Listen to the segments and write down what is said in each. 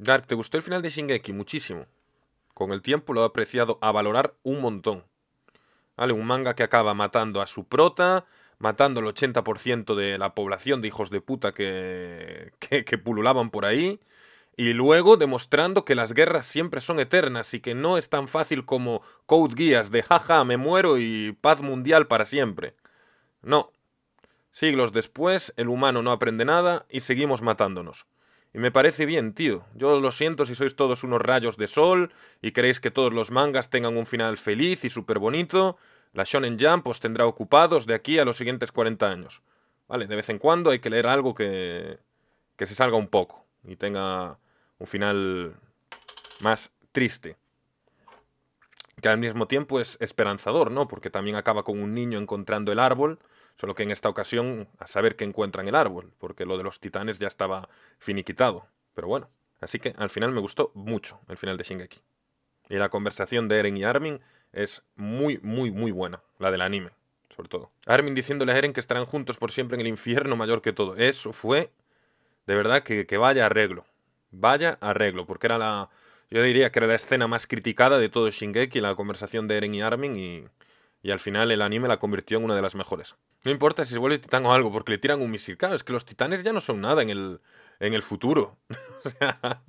Dark, ¿te gustó el final de Shingeki? Muchísimo. Con el tiempo lo he apreciado a valorar un montón. Un manga que acaba matando a su prota, matando el 80% de la población de hijos de puta que, que, que pululaban por ahí. Y luego demostrando que las guerras siempre son eternas y que no es tan fácil como Code Guías de jaja, me muero y paz mundial para siempre. No. Siglos después, el humano no aprende nada y seguimos matándonos. Y me parece bien, tío. Yo lo siento si sois todos unos rayos de sol y queréis que todos los mangas tengan un final feliz y súper bonito. La Shonen Jump os tendrá ocupados de aquí a los siguientes 40 años. Vale, de vez en cuando hay que leer algo que, que se salga un poco y tenga un final más triste. Que al mismo tiempo es esperanzador, ¿no? Porque también acaba con un niño encontrando el árbol Solo que en esta ocasión, a saber qué encuentran el árbol, porque lo de los titanes ya estaba finiquitado. Pero bueno, así que al final me gustó mucho el final de Shingeki. Y la conversación de Eren y Armin es muy, muy, muy buena, la del anime, sobre todo. Armin diciéndole a Eren que estarán juntos por siempre en el infierno mayor que todo. Eso fue, de verdad, que, que vaya arreglo. Vaya arreglo, porque era la, yo diría que era la escena más criticada de todo Shingeki, la conversación de Eren y Armin, y y al final el anime la convirtió en una de las mejores. No importa si se vuelve titán o algo, porque le tiran un misil. Claro, es que los titanes ya no son nada en el, en el futuro.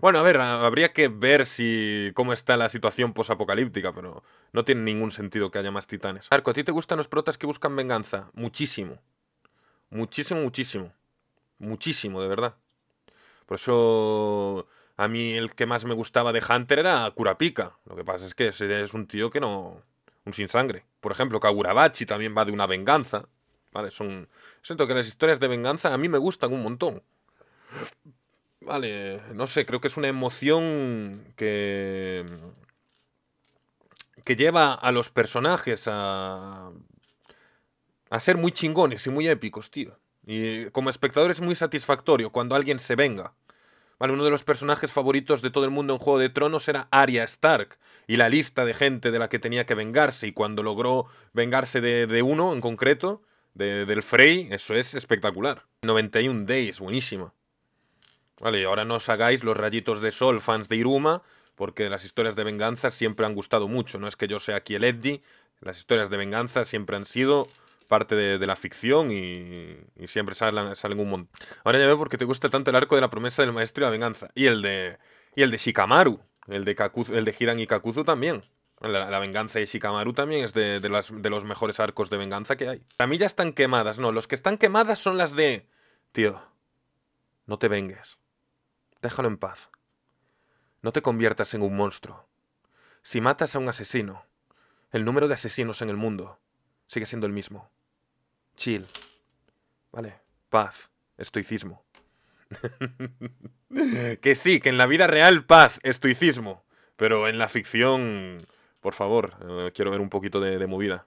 bueno, a ver, habría que ver si cómo está la situación posapocalíptica, pero no tiene ningún sentido que haya más titanes. Arco, ¿a ti te gustan los protas que buscan venganza? Muchísimo. Muchísimo, muchísimo. Muchísimo, de verdad. Por eso a mí el que más me gustaba de Hunter era Kurapika. Lo que pasa es que es un tío que no un sin sangre. Por ejemplo, Kagurabachi también va de una venganza. ¿Vale? Son. Siento que las historias de venganza a mí me gustan un montón. Vale, no sé, creo que es una emoción que. que lleva a los personajes a. a ser muy chingones y muy épicos, tío. Y como espectador es muy satisfactorio cuando alguien se venga. ¿vale? Uno de los personajes favoritos de todo el mundo en Juego de Tronos era Arya Stark y la lista de gente de la que tenía que vengarse y cuando logró vengarse de, uno en concreto, de, del Frey, eso es espectacular. 91 Days, buenísima. Vale, y ahora no os hagáis los rayitos de sol, fans de Iruma, porque las historias de venganza siempre han gustado mucho. No es que yo sea aquí el Eddie, las historias de venganza siempre han sido parte de, la ficción y, siempre salen, un montón. Ahora ya veo por te gusta tanto el arco de la promesa del maestro y la venganza. Y el de, y el de Shikamaru, el de, Kakuzu, el de Hiran y Kakuzu también. La, venganza de Shikamaru también es de, de los mejores arcos de venganza que hay. Para mí ya están quemadas, no. Los que están quemadas son las de... Tío, no te vengues. Déjalo en paz. No te conviertas en un monstruo. Si matas a un asesino, el número de asesinos en el mundo sigue siendo el mismo chill, ¿vale? Paz, estoicismo. que sí, que en la vida real paz, estoicismo, pero en la ficción, por favor, eh, quiero ver un poquito de, movida.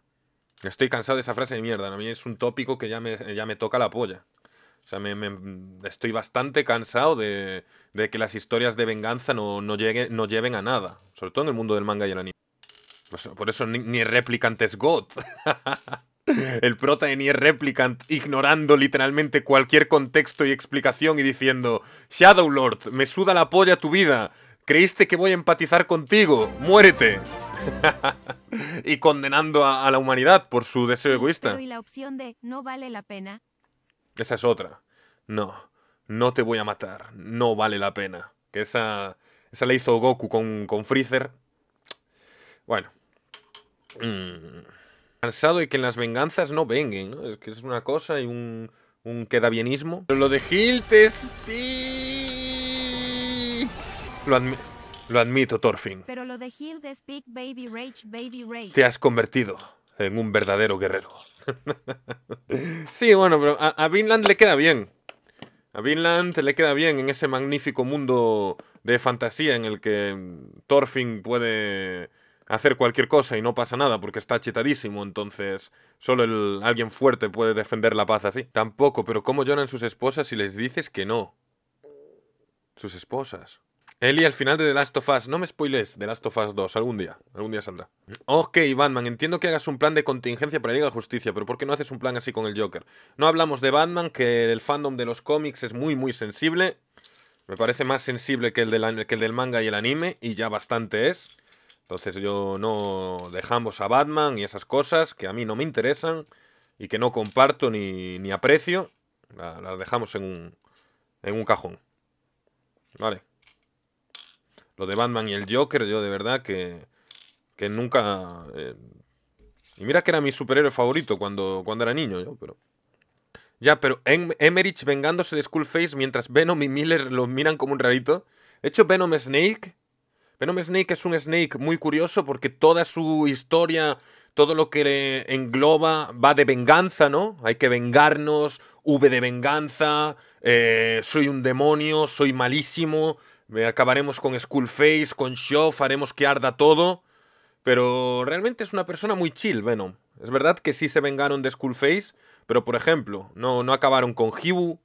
Estoy cansado de esa frase de mierda, a mí es un tópico que ya me, ya me toca la polla. O sea, me, estoy bastante cansado de, que las historias de venganza no, no, no lleven a nada. Sobre todo en el mundo del manga y el anime. Por eso ni, ni replicantes God. El prota de Replicant ignorando literalmente cualquier contexto y explicación y diciendo: Shadow Lord, me suda la polla tu vida. ¿Creíste que voy a empatizar contigo? ¡Muérete! y condenando a, la humanidad por su deseo egoísta. Y la opción de no vale la pena. Esa es otra. No, no te voy a matar. No vale la pena. Que esa, esa la hizo Goku con, con Freezer. Bueno. Mm cansado y que las venganzas no vengan, ¿no? Es que es una cosa y un, un queda bienismo. Pero lo de Hilt Lo, lo admito, Thorfinn. Pero lo de Big baby rage, baby rage. Te has convertido en un verdadero guerrero. sí, bueno, pero a, Vinland le queda bien. A Vinland le queda bien en ese magnífico mundo de fantasía en el que Thorfinn puede hacer cualquier cosa y no pasa nada porque está chetadísimo, entonces solo el, alguien fuerte puede defender la paz así. Tampoco, pero ¿cómo lloran sus esposas si les dices que no? Sus esposas. Eli, al final de The Last of Us, no me spoiles The Last of Us 2, algún día, algún día saldrá. Ok, Batman, entiendo que hagas un plan de contingencia para la a Justicia, pero ¿por qué no haces un plan así con el Joker? No hablamos de Batman, que el fandom de los cómics es muy, muy sensible. Me parece más sensible que el, que el del manga y el anime, y ya bastante es. Entonces yo no dejamos a Batman y esas cosas que a mí no me interesan y que no comparto ni, aprecio, las dejamos en un, en un cajón. Vale. Lo de Batman y el Joker, yo de verdad que, que nunca... Eh, y mira que era mi superhéroe favorito cuando, cuando era niño yo, pero... Ya, pero en em-, Emerich vengándose de Skullface mientras Venom y Miller lo miran como un rarito. He hecho, Venom Snake Venom Snake es un Snake muy curioso porque toda su historia, todo lo que le engloba va de venganza, ¿no? Hay que vengarnos, V de venganza, eh, soy un demonio, soy malísimo, acabaremos con Face, con Show, haremos que arda todo. Pero realmente es una persona muy chill, Venom. Es verdad que sí se vengaron de Face, pero por ejemplo, no, no acabaron con Hibu.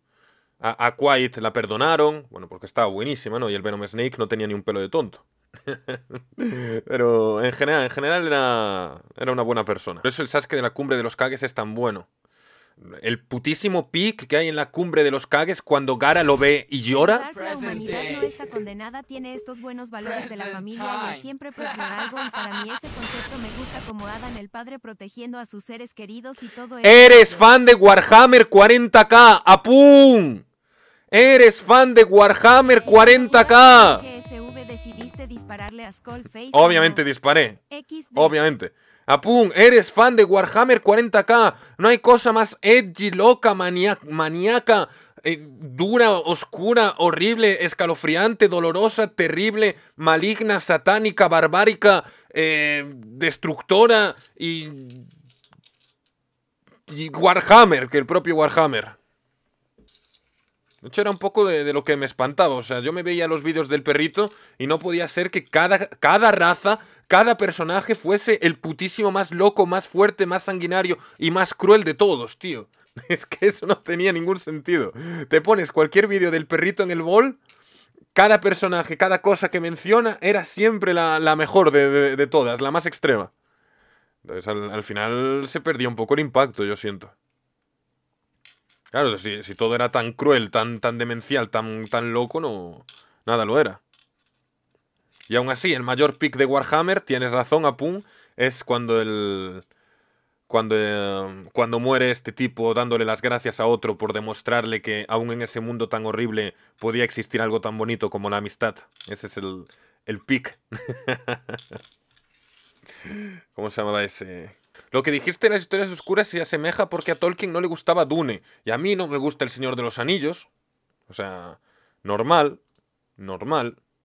A, a Quiet la perdonaron, bueno, porque estaba buenísima, ¿no? Y el Venom Snake no tenía ni un pelo de tonto. Pero en general, en general era, una buena persona. Por eso el Sasuke de la cumbre de los Kages es tan bueno. El putísimo pic que hay en la cumbre de los Kages cuando Gara lo ve y llora. condenada, tiene estos buenos valores de la familia el padre protegiendo a sus seres queridos y ¡Eres fan de Warhammer 40k! ¡Apum! ¡Eres fan de Warhammer 40k! decidiste dispararle a Skullface. Obviamente disparé. Obviamente. Apun, eres fan de Warhammer 40k. No hay cosa más edgy, loca, maníaca, eh, dura, oscura, horrible, escalofriante, dolorosa, terrible, maligna, satánica, barbárica, eh, destructora y... y Warhammer que el propio Warhammer. De hecho, era un poco de, lo que me espantaba. O sea, yo me veía los vídeos del perrito y no podía ser que cada, cada raza, cada personaje fuese el putísimo más loco, más fuerte, más sanguinario y más cruel de todos, tío. Es que eso no tenía ningún sentido. Te pones cualquier vídeo del perrito en el bol, cada personaje, cada cosa que menciona era siempre la, mejor de, todas, la más extrema. Entonces al, al final se perdió un poco el impacto, yo siento. Claro, si, todo era tan cruel, tan, tan demencial, tan, tan loco, no. Nada lo era. Y aún así, el mayor pick de Warhammer, tienes razón, Apun, es cuando el. Cuando, cuando muere este tipo dándole las gracias a otro por demostrarle que aún en ese mundo tan horrible podía existir algo tan bonito como la amistad. Ese es el, el pick. ¿Cómo se llamaba ese? Lo que dijiste en las historias oscuras se asemeja porque a Tolkien no le gustaba Dune. Y a mí no me gusta El Señor de los Anillos. O sea, normal, normal.